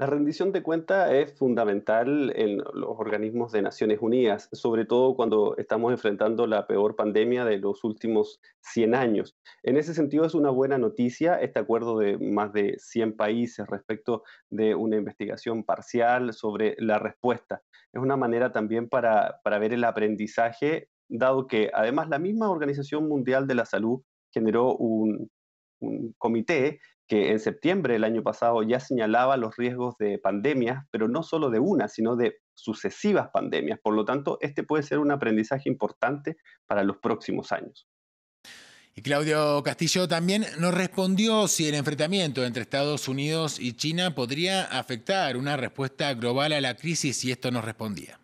La rendición de cuenta es fundamental en los organismos de Naciones Unidas, sobre todo cuando estamos enfrentando la peor pandemia de los últimos 100 años. En ese sentido es una buena noticia este acuerdo de más de 100 países respecto de una investigación parcial sobre la respuesta. Es una manera también para, para ver el aprendizaje, dado que además la misma Organización Mundial de la Salud generó un, un comité que en septiembre del año pasado ya señalaba los riesgos de pandemias, pero no solo de una, sino de sucesivas pandemias. Por lo tanto, este puede ser un aprendizaje importante para los próximos años. Y Claudio Castillo también nos respondió si el enfrentamiento entre Estados Unidos y China podría afectar una respuesta global a la crisis y esto nos respondía.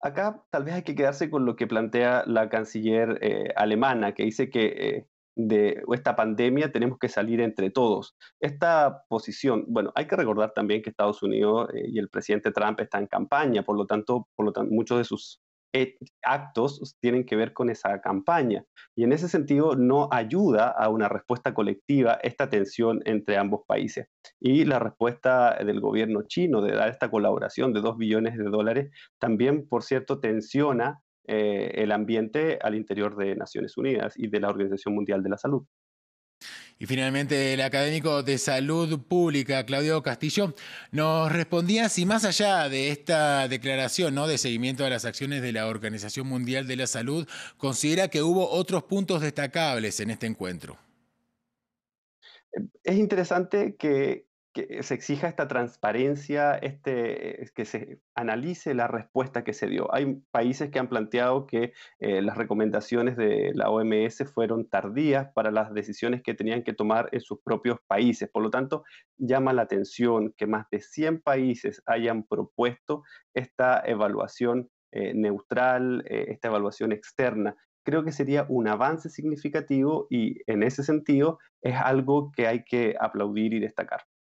Acá tal vez hay que quedarse con lo que plantea la canciller eh, alemana, que dice que eh, de esta pandemia tenemos que salir entre todos. Esta posición, bueno, hay que recordar también que Estados Unidos eh, y el presidente Trump están en campaña, por lo tanto, por lo tanto muchos de sus e, actos tienen que ver con esa campaña. Y en ese sentido no ayuda a una respuesta colectiva esta tensión entre ambos países. Y la respuesta del gobierno chino de dar esta colaboración de dos billones de dólares también, por cierto, tensiona eh, el ambiente al interior de Naciones Unidas y de la Organización Mundial de la Salud. Y finalmente el académico de salud pública, Claudio Castillo, nos respondía si más allá de esta declaración ¿no? de seguimiento a las acciones de la Organización Mundial de la Salud, considera que hubo otros puntos destacables en este encuentro. Es interesante que que se exija esta transparencia, este, que se analice la respuesta que se dio. Hay países que han planteado que eh, las recomendaciones de la OMS fueron tardías para las decisiones que tenían que tomar en sus propios países. Por lo tanto, llama la atención que más de 100 países hayan propuesto esta evaluación eh, neutral, eh, esta evaluación externa creo que sería un avance significativo y en ese sentido es algo que hay que aplaudir y destacar.